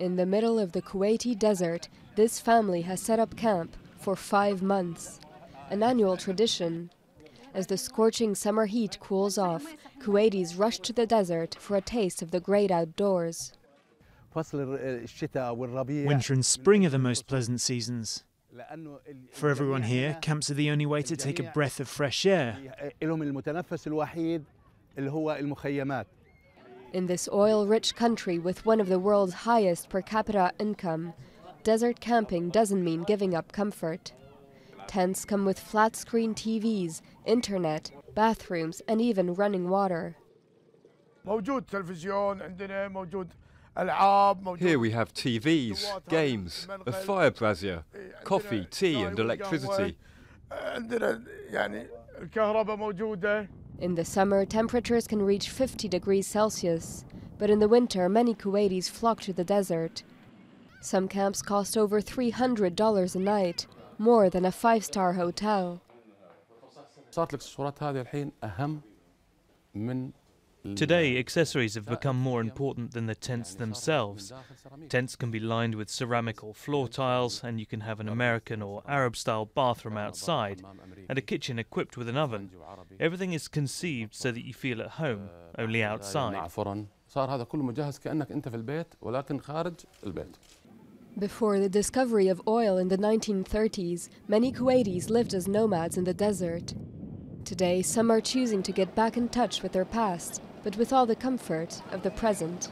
In the middle of the Kuwaiti desert, this family has set up camp for five months, an annual tradition. As the scorching summer heat cools off, Kuwaitis rush to the desert for a taste of the great outdoors. Winter and spring are the most pleasant seasons. For everyone here, camps are the only way to take a breath of fresh air. In this oil rich country with one of the world's highest per capita income, desert camping doesn't mean giving up comfort. Tents come with flat screen TVs, internet, bathrooms, and even running water. Here we have TVs, games, a fire brazier, coffee, tea, and electricity. In the summer, temperatures can reach 50 degrees Celsius, but in the winter, many Kuwaitis flock to the desert. Some camps cost over $300 a night, more than a five-star hotel. Today, mm. accessories have uh, become more important than the tents themselves. Tents can be lined with ceramic or floor tiles, and you can have an American or Arab style bathroom outside, and a kitchen equipped with an oven. Everything is conceived so that you feel at uh, home, uh, only outside. Before the discovery of oil in the 1930s, many Kuwaitis lived as nomads in the desert. Today, some are choosing to get back in touch with their past but with all the comfort of the present.